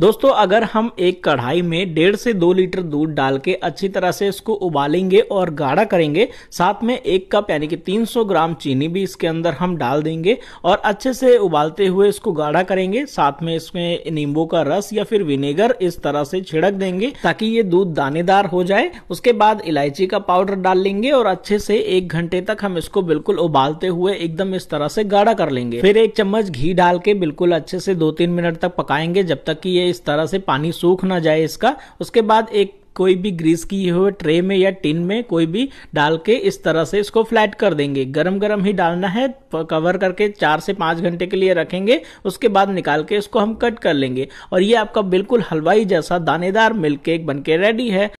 दोस्तों अगर हम एक कढ़ाई में डेढ़ से दो लीटर दूध डाल के अच्छी तरह से इसको उबालेंगे और गाढ़ा करेंगे साथ में एक कप यानी कि 300 ग्राम चीनी भी इसके अंदर हम डाल देंगे और अच्छे से उबालते हुए इसको गाढ़ा करेंगे साथ में इसमें नींबू का रस या फिर विनेगर इस तरह से छिड़क देंगे ताकि ये दूध दानेदार हो जाए उसके बाद इलायची का पाउडर डाल लेंगे और अच्छे से एक घंटे तक हम इसको बिल्कुल उबालते हुए एकदम इस तरह से गाढ़ा कर लेंगे फिर एक चम्मच घी डाल के बिल्कुल अच्छे से दो तीन मिनट तक पकाएंगे जब तक की ये इस तरह से पानी सूख ना जाए इसका उसके बाद एक कोई भी ग्रीस की हुए ट्रे में या टिन में कोई भी डाल के इस तरह से इसको फ्लैट कर देंगे गरम गरम ही डालना है कवर करके चार से पाँच घंटे के लिए रखेंगे उसके बाद निकाल के इसको हम कट कर लेंगे और ये आपका बिल्कुल हलवाई जैसा दानेदार मिल्क केक बन के रेडी है